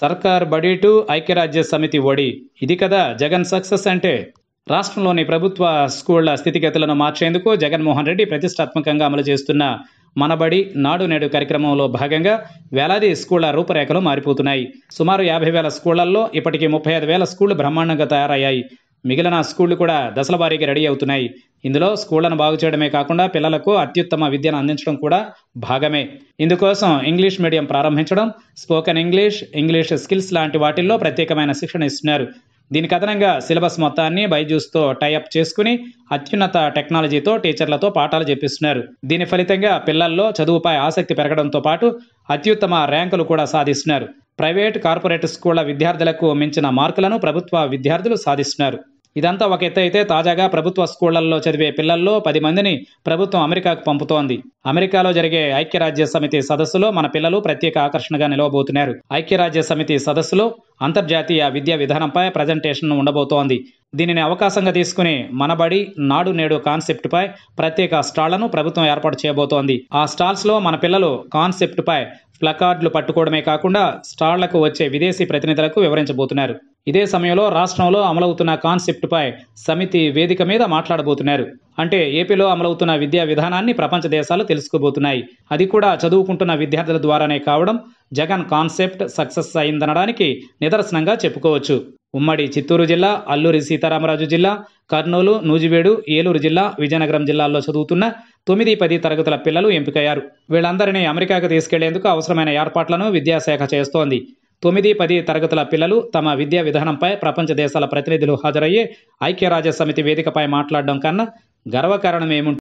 సర్కార్ బడి టు ఐక్యరాజ్య సమితి ఒడి ఇది కదా జగన్ సక్సెస్ అంటే రాష్ట్రంలోని ప్రభుత్వ స్కూళ్ల స్థితిగతులను మార్చేందుకు జగన్మోహన్ రెడ్డి ప్రతిష్టాత్మకంగా అమలు చేస్తున్న మనబడి నాడు నేడు కార్యక్రమంలో భాగంగా వేలాది స్కూళ్ల రూపురేఖలు మారిపోతున్నాయి సుమారు యాభై వేల స్కూళ్లలో ఇప్పటికీ ముప్పై ఐదు వేల స్కూళ్లు బ్రహ్మాండంగా తయారయ్యాయి మిగిలిన స్కూళ్లు కూడా దశల వారీగా రెడీ అవుతున్నాయి ఇందులో స్కూళ్లను బాగు చేయడమే కాకుండా పిల్లలకు అత్యుత్తమ విద్యను అందించడం కూడా భాగమే ఇందుకోసం ఇంగ్లీష్ మీడియం ప్రారంభించడం స్పోకెన్ ఇంగ్లీష్ ఇంగ్లీష్ స్కిల్స్ లాంటి వాటిల్లో ప్రత్యేకమైన శిక్షణ ఇస్తున్నారు దీనికి అదనంగా సిలబస్ మొత్తాన్ని బైజూస్తో టైఅప్ చేసుకుని అత్యున్నత టెక్నాలజీతో టీచర్లతో పాఠాలు చెప్పిస్తున్నారు దీని ఫలితంగా పిల్లల్లో చదువుపై ఆసక్తి పెరగడంతో పాటు అత్యుత్తమ ర్యాంకులు కూడా సాధిస్తున్నారు ప్రైవేట్ కార్పొరేట్ స్కూళ్ల విద్యార్థులకు మించిన మార్కులను ప్రభుత్వ విద్యార్థులు సాధిస్తున్నారు ఇదంతా ఒక ఎత్తు అయితే తాజాగా ప్రభుత్వ స్కూళ్లలో చదివే పిల్లల్లో పది మందిని ప్రభుత్వం అమెరికాకు పంపుతోంది అమెరికాలో జరిగే ఐక్యరాజ్య సమితి సదస్సులో మన పిల్లలు ప్రత్యేక ఆకర్షణగా నిలవబోతున్నారు ఐక్యరాజ్య సమితి సదస్సులో అంతర్జాతీయ విద్యా విధానంపై ప్రజెంటేషన్ ఉండబోతోంది దీనిని అవకాశంగా తీసుకుని మనబడి నాడు నేడు కాన్సెప్ట్పై ప్రత్యేక స్టాళ్లను ప్రభుత్వం ఏర్పాటు చేయబోతోంది ఆ స్టాల్స్లో మన పిల్లలు కాన్సెప్ట్పై ప్లకార్డులు పట్టుకోవడమే కాకుండా స్టాళ్లకు వచ్చే విదేశీ ప్రతినిధులకు వివరించబోతున్నారు ఇదే సమయంలో రాష్ట్రంలో అమలవుతున్న కాన్సెప్ట్పై సమితి వేదిక మీద మాట్లాడబోతున్నారు అంటే ఏపీలో అమలవుతున్న విద్యా విధానాన్ని ప్రపంచ దేశాలు తెలుసుకోబోతున్నాయి అది కూడా చదువుకుంటున్న విద్యార్థుల ద్వారానే కావడం జగన్ కాన్సెప్ట్ సక్సెస్ అయిందనడానికి నిదర్శనంగా చెప్పుకోవచ్చు ఉమ్మడి చిత్తూరు జిల్లా అల్లూరి సీతారామరాజు జిల్లా కర్నూలు నూజివేడు ఏలూరు జిల్లా విజయనగరం జిల్లాల్లో చదువుతున్న తొమ్మిది పది తరగతుల పిల్లలు ఎంపికయ్యారు వీళ్ళందరినీ అమెరికాకు తీసుకెళ్లేందుకు అవసరమైన ఏర్పాట్లను విద్యాశాఖ చేస్తోంది తొమ్మిది పది తరగతుల పిల్లలు తమ విద్యా విధానంపై ప్రపంచ దేశాల ప్రతినిధులు హాజరయ్యి ఐక్యరాజ్య సమితి వేదికపై మాట్లాడడం కన్నా గర్వకారణం ఏముంటుంది